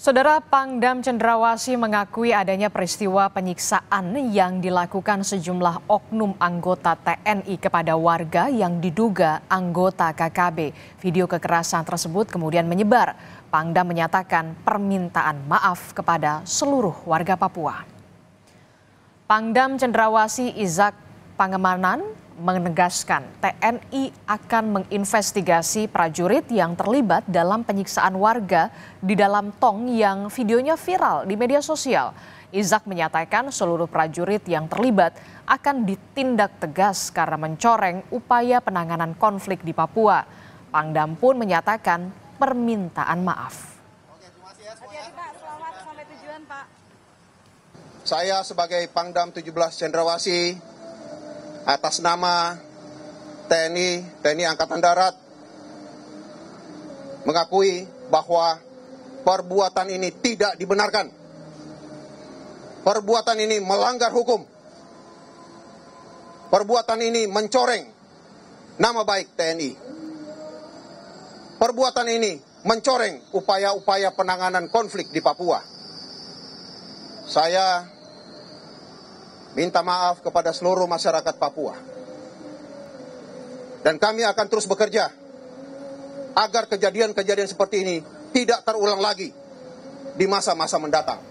Saudara Pangdam Cendrawasi mengakui adanya peristiwa penyiksaan yang dilakukan sejumlah oknum anggota TNI kepada warga yang diduga anggota KKB. Video kekerasan tersebut kemudian menyebar. Pangdam menyatakan permintaan maaf kepada seluruh warga Papua. Pangdam Cendrawasi Izak Pangemanan menegaskan TNI akan menginvestigasi prajurit yang terlibat dalam penyiksaan warga di dalam tong yang videonya viral di media sosial. Izak menyatakan seluruh prajurit yang terlibat akan ditindak tegas karena mencoreng upaya penanganan konflik di Papua. Pangdam pun menyatakan permintaan maaf. Ya Saya sebagai Pangdam 17 Cendrawasi atas nama TNI, TNI Angkatan Darat mengakui bahwa perbuatan ini tidak dibenarkan. Perbuatan ini melanggar hukum. Perbuatan ini mencoreng nama baik TNI. Perbuatan ini mencoreng upaya-upaya penanganan konflik di Papua. Saya minta maaf kepada seluruh masyarakat Papua. Dan kami akan terus bekerja agar kejadian-kejadian seperti ini tidak terulang lagi di masa-masa mendatang.